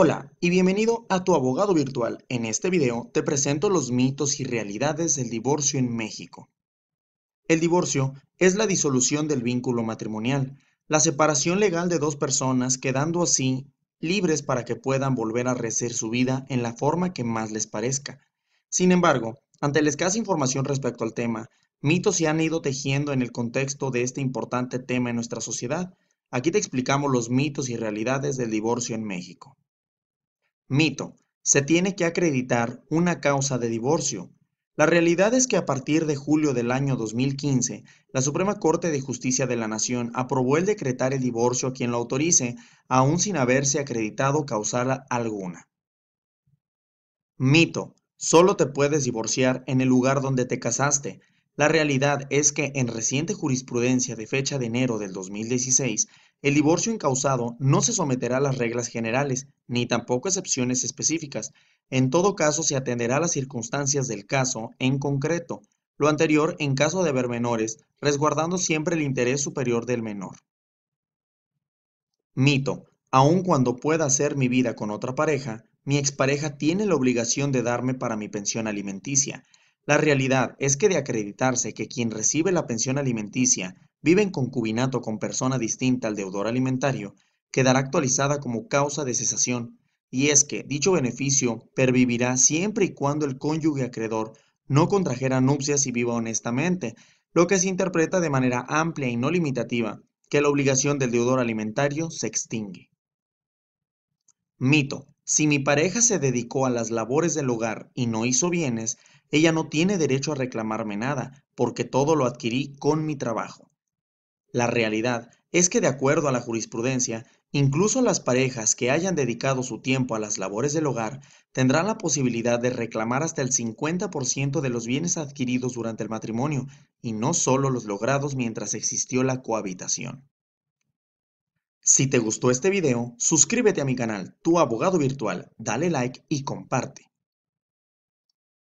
Hola y bienvenido a Tu Abogado Virtual. En este video te presento los mitos y realidades del divorcio en México. El divorcio es la disolución del vínculo matrimonial, la separación legal de dos personas quedando así libres para que puedan volver a rehacer su vida en la forma que más les parezca. Sin embargo, ante la escasa información respecto al tema, mitos se han ido tejiendo en el contexto de este importante tema en nuestra sociedad. Aquí te explicamos los mitos y realidades del divorcio en México. Mito. Se tiene que acreditar una causa de divorcio. La realidad es que a partir de julio del año 2015, la Suprema Corte de Justicia de la Nación aprobó el decretar el divorcio a quien lo autorice, aún sin haberse acreditado causal alguna. Mito. Solo te puedes divorciar en el lugar donde te casaste. La realidad es que en reciente jurisprudencia de fecha de enero del 2016, el divorcio incausado no se someterá a las reglas generales, ni tampoco excepciones específicas. En todo caso, se atenderá a las circunstancias del caso en concreto, lo anterior en caso de haber menores, resguardando siempre el interés superior del menor. Mito. Aun cuando pueda hacer mi vida con otra pareja, mi expareja tiene la obligación de darme para mi pensión alimenticia. La realidad es que de acreditarse que quien recibe la pensión alimenticia vive en concubinato con persona distinta al deudor alimentario, quedará actualizada como causa de cesación, y es que dicho beneficio pervivirá siempre y cuando el cónyuge acreedor no contrajera nupcias y viva honestamente, lo que se interpreta de manera amplia y no limitativa, que la obligación del deudor alimentario se extingue. Mito. Si mi pareja se dedicó a las labores del hogar y no hizo bienes, ella no tiene derecho a reclamarme nada, porque todo lo adquirí con mi trabajo. La realidad es que de acuerdo a la jurisprudencia, Incluso las parejas que hayan dedicado su tiempo a las labores del hogar tendrán la posibilidad de reclamar hasta el 50% de los bienes adquiridos durante el matrimonio y no solo los logrados mientras existió la cohabitación. Si te gustó este video, suscríbete a mi canal, Tu Abogado Virtual, dale like y comparte.